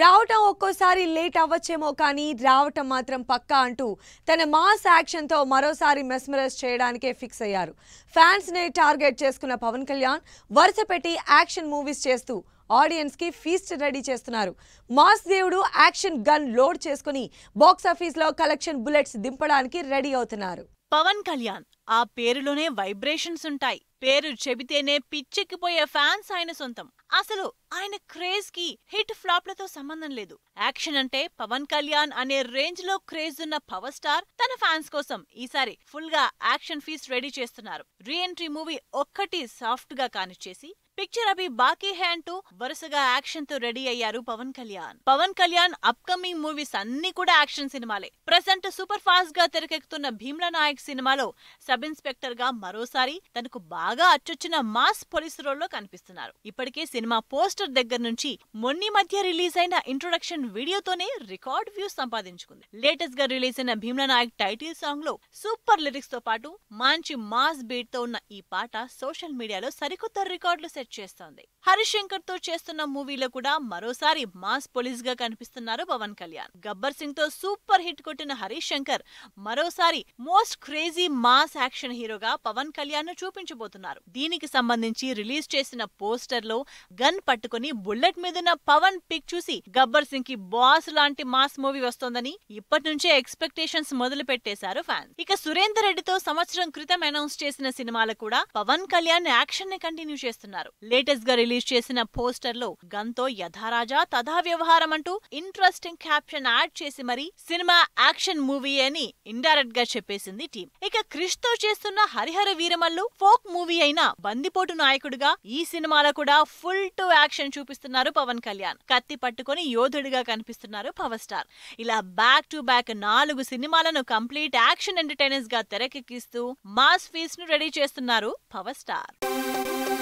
రావటం ఒక్కోసారి లేట్ అవ్వచ్చేమో కానీ రావటం మాత్రం పక్కా అంటూ తన మాస్ యాక్షన్తో మరోసారి మెస్మరైజ్ చేయడానికే ఫిక్స్ అయ్యారు ఫ్యాన్స్నే టార్గెట్ చేసుకున్న పవన్ కళ్యాణ్ వరుస పెట్టి యాక్షన్ మూవీస్ చేస్తూ ఆడియన్స్కి ఫీస్ట్ రెడీ చేస్తున్నారు మాస్ దేవుడు యాక్షన్ గన్ లోడ్ చేసుకుని బాక్సాఫీస్లో కలెక్షన్ బుల్లెట్స్ దింపడానికి రెడీ అవుతున్నారు పవన్ కళ్యాణ్ ఆ పేరులోనే వైబ్రేషన్స్ ఉంటాయి పేరు చెబితేనే పిచ్చెక్కిపోయే ఫ్యాన్స్ ఆయన సొంతం అసలు ఆయన క్రేజ్ కి హిట్ ఫ్లాప్లతో సంబంధం లేదు యాక్షన్ అంటే పవన్ కళ్యాణ్ అనే రేంజ్ లో క్రేజ్ ఉన్న పవర్ స్టార్ తన ఫ్యాన్స్ కోసం ఈసారి ఫుల్ గా యాక్షన్ ఫీస్ రెడీ చేస్తున్నారు రీఎంట్రీ మూవీ ఒక్కటి సాఫ్ట్ గా కానిచ్చేసి పిక్చర్ అభి బాకీ హే అంటూ వరుసగా యాక్షన్ తో రెడీ అయ్యారు పవన్ కళ్యాణ్ పవన్ కళ్యాణ్ అప్కమింగ్ మూవీస్ అన్ని కూడా యాక్షన్ సినిమాలే ప్రజెంట్ సూపర్ ఫాస్ట్ గా తెరకెక్కుతున్న భీమ్లా నాయక్ సినిమాలో సబ్ ఇన్స్పెక్టర్ గా మరోసారి తనకు బాగా బాగా అచ్చొచ్చిన మాస్ పోలీసు లో కనిపిస్తున్నారు ఇప్పటికే సినిమా పోస్టర్ దగ్గర నుంచి మొన్ని మధ్య రిలీజ్ అయిన ఇంట్రొడక్షన్ వీడియోతోనే రికార్డ్ వ్యూస్ సంపాదించుకుంది లేటెస్ట్ గా రిలీజ్ అయిన భీమ్ల నాయక్ టైటిల్ సాంగ్ లో సూపర్ లిరిక్స్ తో పాటు మంచి మాస్ బీట్ తో ఉన్న ఈ పాట సోషల్ మీడియాలో సరికొత్త రికార్డులు సెట్ చేస్తోంది హరిశంకర్ తో చేస్తున్న మూవీలో కూడా మరోసారి మాస్ పోలీస్ గా కనిపిస్తున్నారు పవన్ కళ్యాణ్ గబ్బర్ సింగ్ తో సూపర్ హిట్ కొట్టిన హరిశంకర్ మరోసారి మోస్ట్ క్రేజీ మాస్ యాక్షన్ హీరోగా పవన్ కళ్యాణ్ ను చూపించబోతున్నారు చేస్తున్నారు దీనికి సంబంధించి రిలీజ్ చేసిన పోస్టర్ లో గన్ పట్టుకుని బుల్లెట్ మీదున్న పవన్ పిక్ చూసి గబ్బర్ సింగ్ కి బాస్ లాంటి మాస్ మూవీ వస్తోందని ఇప్పటి నుంచే ఎక్స్పెక్టేషన్స్ మొదలు పెట్టేశారు ఫ్యాన్స్ ఇక సురేందర్ రెడ్డితో సంవత్సరం క్రితం అనౌన్స్ చేసిన సినిమాలు కూడా పవన్ కళ్యాణ్ యాక్షన్ ని కంటిన్యూ చేస్తున్నారు లేటెస్ట్ గా రిలీజ్ చేసిన పోస్టర్ లో గన్ తో యథారాజా తథా వ్యవహారం అంటూ ఇంట్రెస్టింగ్ క్యాప్షన్ యాడ్ చేసి మరి సినిమా యాక్షన్ మూవీ అని ఇండైరెక్ట్ గా చెప్పేసింది టీం ఇక క్రిష్ తో చేస్తున్న Harihara Veeramallu folk movie movie అయినా బందిపోటు నాయకుడిగా ఈ సినిమాలో కూడా ఫుల్ టు యాక్షన్ చూపిస్తున్నారు పవన్ కళ్యాణ్ కత్తి పట్టుకొని యోధుడిగా కనిపిస్తున్నారు పవర్ స్టార్ ఇలా బ్యాక్ టు బ్యాక్ నాలుగు సినిమాలను కంప్లీట్ యాక్షన్ ఎంటర్టైనర్స్ గా తెరకెక్కిస్తూ మాస్ ఫీస్ ను రెడీ చేస్తున్నారు పవర్ స్టార్